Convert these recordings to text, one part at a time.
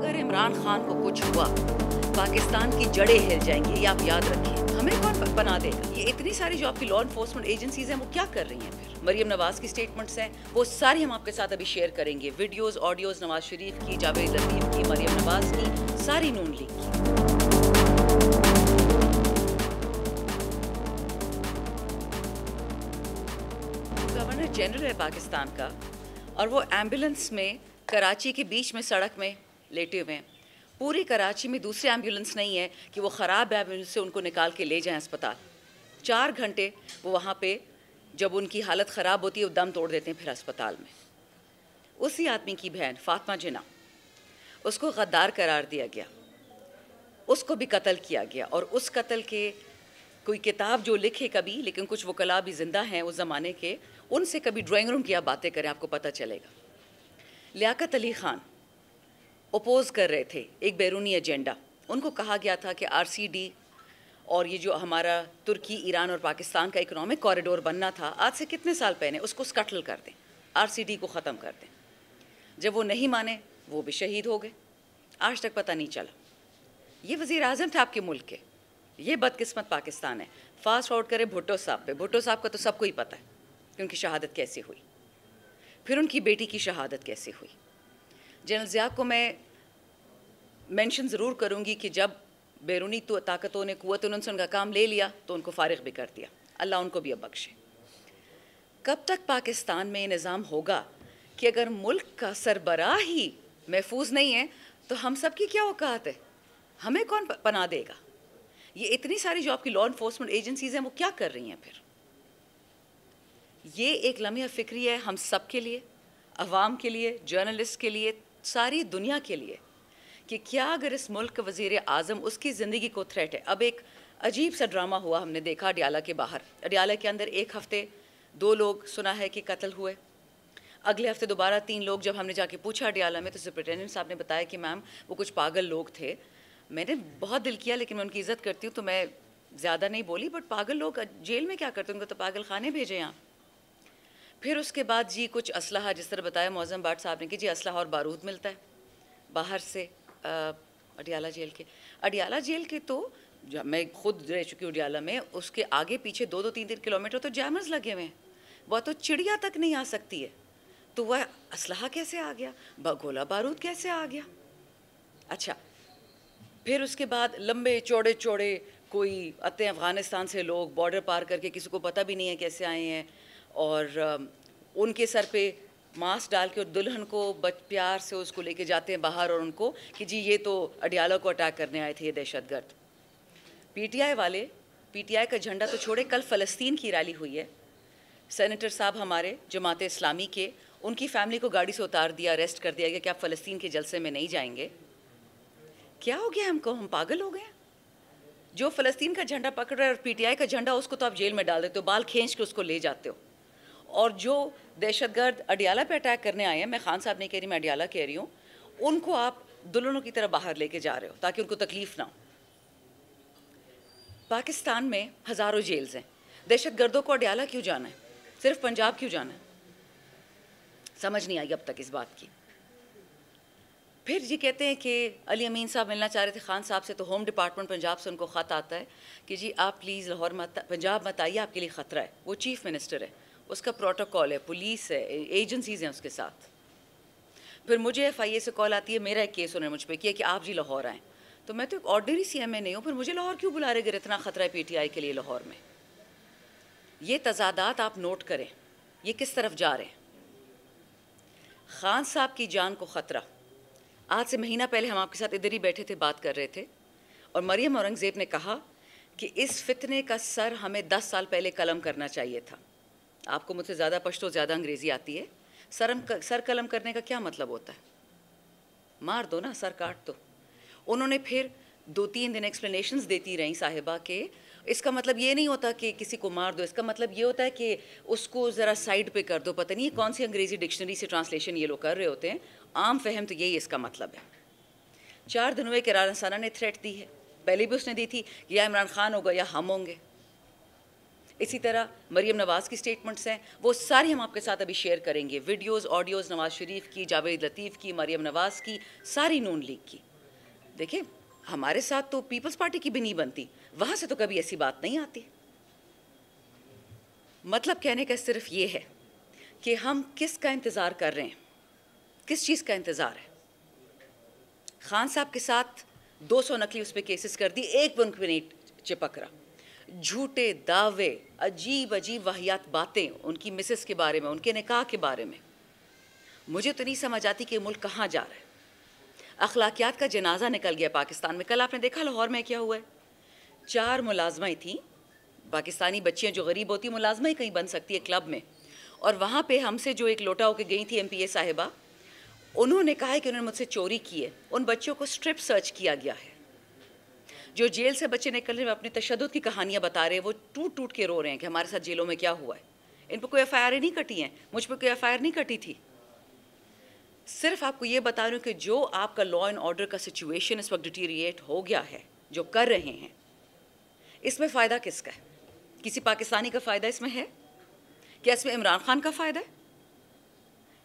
अगर इमरान खान को कुछ हुआ पाकिस्तान की जड़ें हिल जाएंगी ये आप याद रखिए हमें कौन बना देगा ये इतनी सारी जो आपकी लॉ इन्फोर्समेंट एजेंसीज हैं वो क्या कर रही हैं फिर मरियम नवाज की स्टेटमेंट्स हैं वो सारी हम आपके साथ अभी शेयर करेंगे वीडियोस ऑडियोज नवाज शरीफ की जावेद लतीफ की मरियम नवाज की सारी नून लीग की गवर्नर जनरल है पाकिस्तान का और वो एम्बुलेंस में कराची के बीच में सड़क में लेटे हुए हैं पूरी कराची में दूसरी एम्बुलेंस नहीं है कि वो ख़राब एम्बुलेंस से उनको निकाल के ले जाएं अस्पताल चार घंटे वो वहाँ पे जब उनकी हालत ख़राब होती है वो दम तोड़ देते हैं फिर अस्पताल में उसी आदमी की बहन फातमा जिना उसको गद्दार करार दिया गया उसको भी कत्ल किया गया और उस कत्ल के कोई किताब जो लिखे कभी लेकिन कुछ वकला भी ज़िंदा हैं उस ज़माने के उनसे कभी ड्राइंग रूम की आप बातें करें आपको पता चलेगा लियाकत अली ख़ान ओपोज कर रहे थे एक बैरूनी एजेंडा उनको कहा गया था कि आर और ये जो हमारा तुर्की ईरान और पाकिस्तान का इकोनॉमिक कॉरिडोर बनना था आज से कितने साल पहले उसको स्कटल कर दें आर को ख़त्म कर दें जब वो नहीं माने वो भी शहीद हो गए आज तक पता नहीं चला ये वज़ी अजम थे आपके मुल्क के ये बदकिस्मत पाकिस्तान है फास्ट फॉरवर्ड करें भुट्टो साहब पे भुट्टो साहब का तो सबको ही पता है कि उनकी शहादत कैसे हुई फिर उनकी बेटी की शहादत कैसे हुई जनरल ज़िया को मैं मेंशन ज़रूर करूँगी कि जब बैरूनी तो ताकतों ने कुत से उनका काम ले लिया तो उनको फारग भी कर दिया अल्लाह उनको भी अब बख्शे कब तक पाकिस्तान में निज़ाम होगा कि अगर मुल्क का सरबराह ही महफूज नहीं है तो हम सब की क्या औकात है हमें कौन पना देगा ये इतनी सारी जो आपकी लॉ इन्फोर्समेंट एजेंसीज हैं वो क्या कर रही हैं फिर ये एक लम्हे फिक्री है हम सब के लिए अवाम के लिए जर्नलिस्ट के लिए सारी दुनिया के लिए कि क्या अगर इस मुल्क का वजीर आज़म उसकी ज़िंदगी को थ्रेट है अब एक अजीब सा ड्रामा हुआ हमने देखा अडियाला के बाहर अडियाला के अंदर एक हफ़्ते दो लोग सुना है कि कत्ल हुए अगले हफ्ते दोबारा तीन लोग जब हमने जाके पूछा अडियाला में तो सुप्रिटेंडेंट साहब ने बताया कि मैम वो कुछ पागल लोग थे मैंने बहुत दिल किया लेकिन मैं उनकी इज़्ज़त करती हूँ तो मैं ज़्यादा नहीं बोली बट पागल लोग जेल में क्या करते उनको तो पागल खाने भेजे यहाँ फिर उसके बाद जी कुछ असलाह जिस तरह बताया मौजम बाट साहब ने कि जी असलाह और बारूद मिलता है बाहर से अडियाला जेल के अडियाला जेल के तो मैं खुद रह चुकी हूँ अडियाला में उसके आगे पीछे दो दो तीन तीन किलोमीटर तो जैमर्स लगे हुए हैं वह तो चिड़िया तक नहीं आ सकती है तो वह असलाह कैसे आ गया गोला बारूद कैसे आ गया अच्छा फिर उसके बाद लंबे चौड़े चौड़े कोई आते अफ़गानिस्तान से लोग बॉर्डर पार करके किसी को पता भी नहीं है कैसे आए हैं और उनके सर पे मास्क डाल के और दुल्हन को बच प्यार से उसको लेके जाते हैं बाहर और उनको कि जी ये तो अडियाला को अटैक करने आए थे ये दहशतगर्द पीटीआई वाले पीटीआई का झंडा तो छोड़े कल फ़लस्तीन की रैली हुई है सेनेटर साहब हमारे जमात इस्लामी के उनकी फैमिली को गाड़ी से उतार दिया अरेस्ट कर दिया गया कि आप फ़लस्तीन के जलसे में नहीं जाएंगे क्या हो गया हमको हम पागल हो गए जो फ़लस्तीन का झंडा पकड़ रहा है और पीटीआई का झंडा उसको तो आप जेल में डाल देते हो बाल खींच के उसको ले जाते हो और जो दहशतगर्द अडियाला पे अटैक करने आए हैं मैं खान साहब नहीं कह रही मैं अडियाला कह रही हूँ उनको आप दुल्हनों की तरह बाहर लेके जा रहे हो ताकि उनको तकलीफ ना हो पाकिस्तान में हज़ारों जेल्स हैं दहशतगर्दों को अडियाला क्यों जाना है सिर्फ पंजाब क्यों जाना है समझ नहीं आई अब तक इस बात की फिर ये कहते हैं कि अली अमीन साहब मिलना चाह रहे थे खान साहब से तो होम डिपार्टमेंट पंजाब से उनको ख़त आता है कि जी आप प्लीज़ लाहौर मत पंजाब मत आइए आपके लिए ख़तरा है वो चीफ़ मिनिस्टर है उसका प्रोटोकॉल है पुलिस है एजेंसीज़ हैं उसके साथ फिर मुझे एफ आई ए से कॉल आती है मेरा एक केस उन्होंने मुझ पर किया कि आप जी लाहौर आएँ तो मैं तो एक ऑर्डनरी सी एम ए नहीं हूँ फिर मुझे लाहौर क्यों बुला रहे गए इतना ख़तरा है पी टी आई के लिए लाहौर में ये तजादात आप नोट करें ये किस तरफ जा रहे हैं खान साहब की जान को ख़तरा आज से महीना पहले हम आपके साथ इधर ही बैठे थे बात कर रहे थे और मरियम औरंगज़ेब ने कहा कि इस फितने का सर हमें दस साल पहले कलम करना चाहिए था आपको मुझसे ज़्यादा पश्तो ज़्यादा अंग्रेज़ी आती है सरम सर कलम करने का क्या मतलब होता है मार दो ना सर काट दो उन्होंने फिर दो तीन दिन एक्सप्लेनेशंस देती रहीं साहिबा के इसका मतलब ये नहीं होता कि किसी को मार दो इसका मतलब ये होता है कि उसको ज़रा साइड पे कर दो पता नहीं कौन सी अंग्रेज़ी डिक्शनरी से ट्रांसलेशन ये लोग कर रहे होते हैं आम फहम तो यही इसका मतलब है चार दिनों में किरारा ने थ्रेट दी है पहले भी उसने दी थी या इमरान खान होगा या हम होंगे इसी तरह मरीम नवाज़ की स्टेटमेंट्स हैं वो सारी हम आपके साथ अभी शेयर करेंगे वीडियोस ऑडियोज़ नवाज़ शरीफ की जावेद लतीफ़ की मरीम नवाज़ की सारी नून लीग की देखिए हमारे साथ तो पीपल्स पार्टी की भी नहीं बनती वहाँ से तो कभी ऐसी बात नहीं आती मतलब कहने का सिर्फ ये है कि हम किस का इंतज़ार कर रहे हैं किस चीज़ का इंतज़ार है खान साहब के साथ 200 नकली उस पर केसेस कर दी एक भी उनको नहीं चिपक रहा झूठे दावे अजीब अजीब वाहियात बातें उनकी मिसेस के बारे में उनके निकाह के बारे में मुझे तो नहीं समझ आती कि मुल्क कहाँ जा रहा है अखलाकियात का जनाजा निकल गया पाकिस्तान में कल आपने देखा लाहौर में क्या हुआ है चार मुलाजमें थीं पाकिस्तानी बच्चियाँ जो गरीब होती मुलाजमें कहीं बन सकती है क्लब में और वहाँ पे हमसे जो एक लोटा होकर गई थी एम साहिबा उन्होंने कहा है कि उन्होंने मुझसे चोरी की है उन बच्चों को स्ट्रिप सर्च किया गया है जो जेल से बच्चे निकल रहे हैं अपने तशद की कहानियाँ बता रहे हैं वो टूट टूट के रो रहे हैं कि हमारे साथ जेलों में क्या हुआ है इन पर कोई एफ आई नहीं कटी हैं मुझ पर कोई एफ नहीं कटी थी सिर्फ आपको ये बता रही हूँ कि जो आपका लॉ एंड ऑर्डर का सिचुएशन इस वक्त डिटीरिएट हो गया है जो कर रहे हैं इसमें फ़ायदा किसका है किसी पाकिस्तानी का फ़ायदा इसमें है क्या इसमें इमरान खान का फ़ायदा है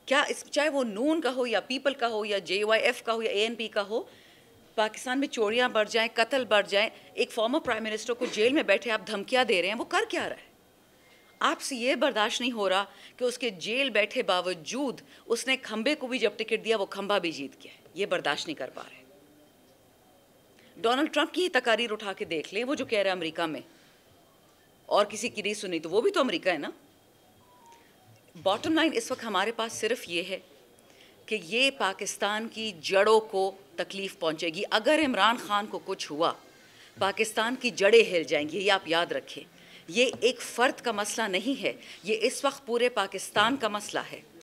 क्या इस चाहे वो नून का हो या पीपल का हो या जे वाई एफ का हो या ए एन पी का हो पाकिस्तान में चोरियां बढ़ जाएं कत्ल बढ़ जाएं एक फॉर्मर प्राइम मिनिस्टर को जेल में बैठे आप धमकियां दे रहे हैं वो कर क्या रहा है आपसे ये बर्दाश्त नहीं हो रहा कि उसके जेल बैठे बावजूद उसने खंबे को भी जब टिकट दिया वो खंबा भी जीत गया ये बर्दाश्त नहीं कर पा रहे डोनाल्ड ट्रंप की ही तकारीर उठा के देख लें वो जो कह रहे हैं अमरीका में और किसी की नहीं सुनी तो वो भी तो अमरीका है ना बॉटम लाइन इस वक्त हमारे पास सिर्फ ये है कि ये पाकिस्तान की जड़ों को तकलीफ़ पहुंचेगी अगर इमरान खान को कुछ हुआ पाकिस्तान की जड़ें हिल जाएंगी ये आप याद रखें ये एक फ़र्द का मसला नहीं है ये इस वक्त पूरे पाकिस्तान का मसला है